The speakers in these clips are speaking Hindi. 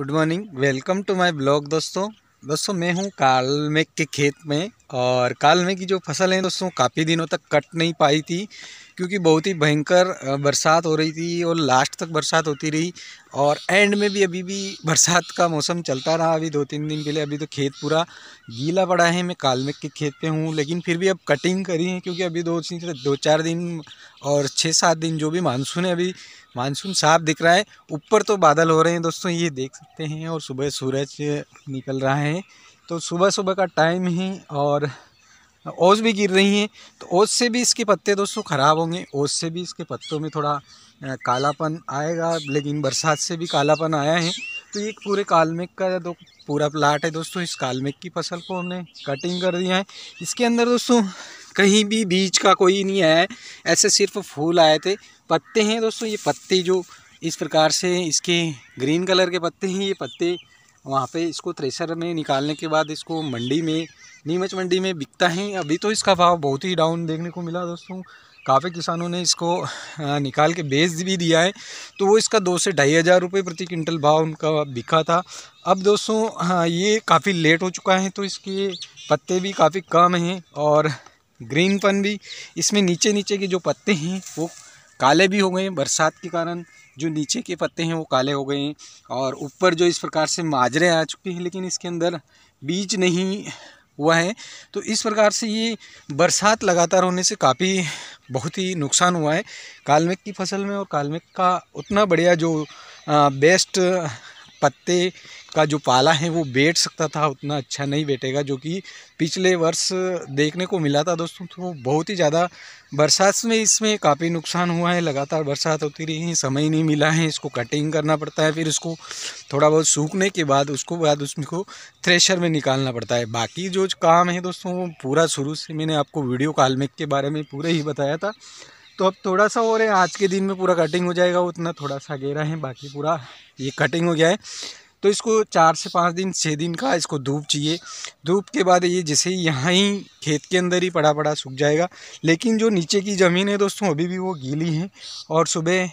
good morning welcome to my blog दोस्तों दोस्तों मैं हूं कालमेक के खेत में और कालमेक की जो फसल है दोस्तों काफ़ी दिनों तक कट नहीं पाई थी क्योंकि बहुत ही भयंकर बरसात हो रही थी और लास्ट तक बरसात होती रही और एंड में भी अभी भी बरसात का मौसम चलता रहा अभी दो तीन दिन के लिए अभी तो खेत पूरा गीला पड़ा है मैं कालमेक के खेत पे हूँ लेकिन फिर भी अब कटिंग करी है क्योंकि अभी दो दो चार दिन और छः सात दिन जो भी मानसून है अभी मानसून साफ दिख रहा है ऊपर तो बादल हो रहे हैं दोस्तों ये देख सकते हैं और सुबह सूरज निकल रहा है तो सुबह सुबह का टाइम है और ओस भी गिर रही हैं तो ओस से भी इसके पत्ते दोस्तों ख़राब होंगे ओस से भी इसके पत्तों में थोड़ा कालापन आएगा लेकिन बरसात से भी कालापन आया है तो ये पूरे कालमेक का दो पूरा प्लाट है दोस्तों इस कालमेक की फसल को हमने कटिंग कर दिया है इसके अंदर दोस्तों कहीं भी बीज का कोई नहीं आया है ऐसे सिर्फ फूल आए थे पत्ते हैं दोस्तों ये पत्ते जो इस प्रकार से इसके ग्रीन कलर के पत्ते हैं ये पत्ते वहाँ पे इसको थ्रेसर में निकालने के बाद इसको मंडी में नीमच मंडी में बिकता है अभी तो इसका भाव बहुत ही डाउन देखने को मिला दोस्तों काफ़ी किसानों ने इसको निकाल के बेच भी दिया है तो वो इसका दो से ढाई हज़ार रुपये प्रति क्विंटल भाव उनका बिका था अब दोस्तों ये काफ़ी लेट हो चुका है तो इसके पत्ते भी काफ़ी कम हैं और ग्रीनपन भी इसमें नीचे नीचे के जो पत्ते हैं वो काले भी हो गए बरसात के कारण जो नीचे के पत्ते हैं वो काले हो गए हैं और ऊपर जो इस प्रकार से माजरे आ चुके हैं लेकिन इसके अंदर बीज नहीं हुआ है तो इस प्रकार से ये बरसात लगातार होने से काफ़ी बहुत ही नुकसान हुआ है कालमेक की फसल में और कालमेक का उतना बढ़िया जो बेस्ट पत्ते का जो पाला है वो बैठ सकता था उतना अच्छा नहीं बैठेगा जो कि पिछले वर्ष देखने को मिला था दोस्तों तो बहुत ही ज़्यादा बरसात में इसमें काफ़ी नुकसान हुआ है लगातार बरसात होती रही है समय नहीं मिला है इसको कटिंग करना पड़ता है फिर इसको थोड़ा बहुत सूखने के बाद उसको बाद उसको थ्रेशर में निकालना पड़ता है बाकी जो काम है दोस्तों पूरा शुरू से मैंने आपको वीडियो कालमेक के बारे में पूरे ही बताया था तो अब थोड़ा सा और है आज के दिन में पूरा कटिंग हो जाएगा उतना थोड़ा सा गहरा है बाकी पूरा ये कटिंग हो गया है तो इसको चार से पाँच दिन छः दिन का इसको धूप चाहिए धूप के बाद ये जैसे ही यहाँ ही खेत के अंदर ही पड़ा पड़ा सूख जाएगा लेकिन जो नीचे की ज़मीन है दोस्तों अभी भी वो गीली है और सुबह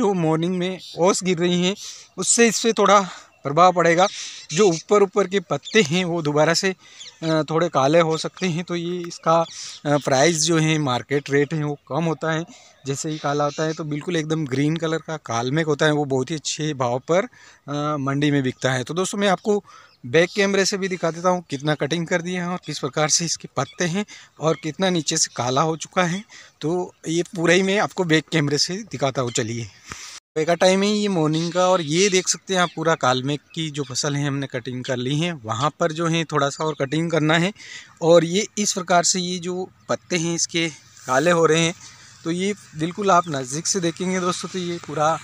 जो मॉर्निंग में ओस गिर रही हैं उससे इससे थोड़ा प्रभाव पड़ेगा जो ऊपर ऊपर के पत्ते हैं वो दोबारा से थोड़े काले हो सकते हैं तो ये इसका प्राइस जो है मार्केट रेट है वो कम होता है जैसे ही काला होता है तो बिल्कुल एकदम ग्रीन कलर का कालमेक होता है वो बहुत ही अच्छे भाव पर मंडी में बिकता है तो दोस्तों मैं आपको बैक कैमरे से भी दिखा देता हूँ कितना कटिंग कर दिया है और किस प्रकार से इसके पत्ते हैं और कितना नीचे से काला हो चुका है तो ये पूरा ही मैं आपको बैक कैमरे से दिखाता हूँ चलिए का टाइम है ये मॉर्निंग का और ये देख सकते हैं आप पूरा कालमेक की जो फसल है हमने कटिंग कर ली है वहाँ पर जो है थोड़ा सा और कटिंग करना है और ये इस प्रकार से ये जो पत्ते हैं इसके काले हो रहे हैं तो ये बिल्कुल आप नज़दीक से देखेंगे दोस्तों तो ये पूरा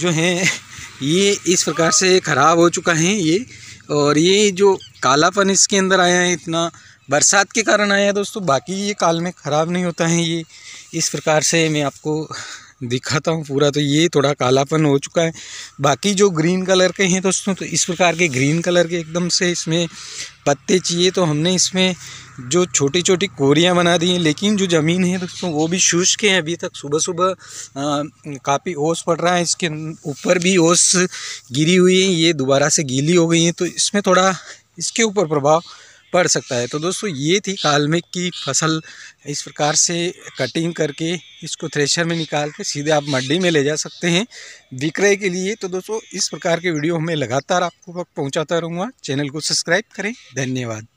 जो है ये इस प्रकार से ख़राब हो चुका है ये और ये जो कालापन इसके अंदर आया है इतना बरसात के कारण आया है दोस्तों बाकी ये काल में ख़राब नहीं होता है ये इस प्रकार से मैं आपको दिखाता हूँ पूरा तो ये थोड़ा कालापन हो चुका है बाकी जो ग्रीन कलर के हैं दोस्तों तो इस प्रकार के ग्रीन कलर के एकदम से इसमें पत्ते चाहिए तो हमने इसमें जो छोटी छोटी कोरियाँ बना दी हैं लेकिन जो ज़मीन है दोस्तों वो भी शुष्क है अभी तक सुबह सुबह काफ़ी ओस पड़ रहा है इसके ऊपर भी ओस गिरी हुई है ये दोबारा से गीली हो गई है तो इसमें थोड़ा इसके ऊपर प्रभाव पड़ सकता है तो दोस्तों ये थी कालमिक की फसल इस प्रकार से कटिंग करके इसको थ्रेशर में निकाल के सीधे आप मंडी में ले जा सकते हैं विक्रय के लिए तो दोस्तों इस प्रकार के वीडियो हमें लगातार आपको पहुँचाता रहूँगा चैनल को सब्सक्राइब करें धन्यवाद